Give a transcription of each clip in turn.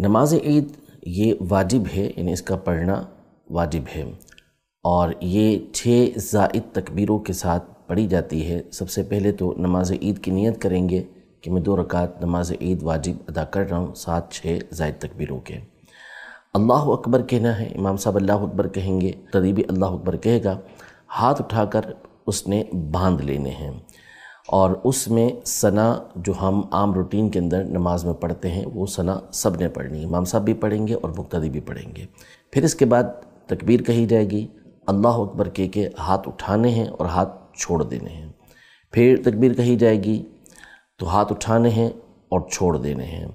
नमाज ईद ये वाजिब है यानी इसका पढ़ना वाजिब है और ये छः ज़ायद तकबीरों के साथ पढ़ी जाती है सबसे पहले तो नमाज ईद की नियत करेंगे कि मैं दो रकात नमाज ईद वाजिब अदा कर रहा हूँ सात छः ज़ायद तकबीरों के अल्लाह अकबर कहना है इमाम साहब अल्लाह अकबर कहेंगे करीबी अल्लाह अकबर कहेगा हाथ उठाकर उसने बांध लेने हैं और उसमें सना जो हम आम रूटीन के अंदर नमाज में पढ़ते हैं वो सना सब ने पढ़नी है इमाम साहब भी पढ़ेंगे और मुक्तदी भी पढ़ेंगे फिर इसके बाद तकबीर कही जाएगी अल्लाह अकबर के के हाथ उठाने हैं और हाथ छोड़ देने हैं फिर तकबीर कही जाएगी तो हाथ उठाने हैं और छोड़ देने हैं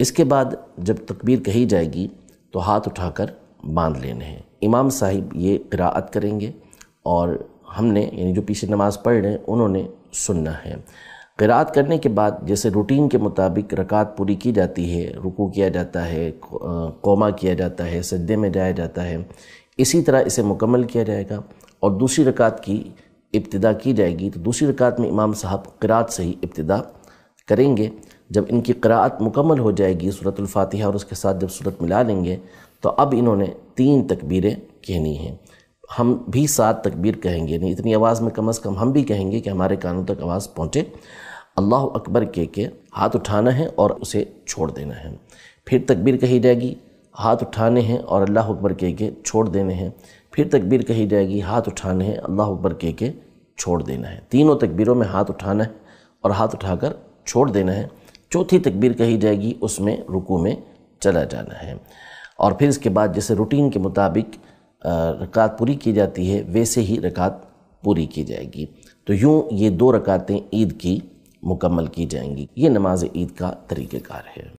इसके बाद जब तकबीर कही जाएगी तो हाथ उठाकर बांध लेने हैं इमाम साहिब ये किरात करेंगे और हमने यानी जो पीछे नमाज़ पढ़ रहे हैं उन्होंने सुनना है किरात करने के बाद जैसे रूटीन के मुताबिक रकात पूरी की जाती है रुकू किया जाता है कोमा किया जाता है सद्दे में जाया जाता है इसी तरह इसे मुकम्मल किया जाएगा और दूसरी रकात की इब्तदा की जाएगी तो दूसरी रकात में इमाम साहब किरात से ही इब्तदा करेंगे जब इनकी किरात मुकम्मल हो जाएगी सूरतफ़ातिहा और उसके साथ जब सूरत मिला लेंगे तो अब इन्होंने तीन तकबीरें कहनी हैं हम भी सात तकबीर कहेंगे नहीं इतनी आवाज़ में कम अज़ कम हम भी कहेंगे कि हमारे कानों तक आवाज़ पहुँचे अल्लाह अकबर के के हाथ उठाना है और उसे छोड़ देना है फिर तकबीर कही जाएगी हाथ उठाने हैं और अल्लाह अकबर के के छोड़ देने हैं फिर तकबीर कही जाएगी हाथ उठाने हैं अल्लाह अकबर के के छोड़ देना है तीनों तकबीरों में हाथ उठाना है और हाथ उठाकर छोड़ देना है चौथी तकबीर कही जाएगी उसमें रुकू में चला जाना है और फिर इसके बाद जैसे रूटीन के मुताबिक रकात पूरी की जाती है वैसे ही रकात पूरी की जाएगी तो यूँ ये दो रकातें ईद की मुकम्मल की जाएंगी ये नमाज ईद का तरीक़ेकार है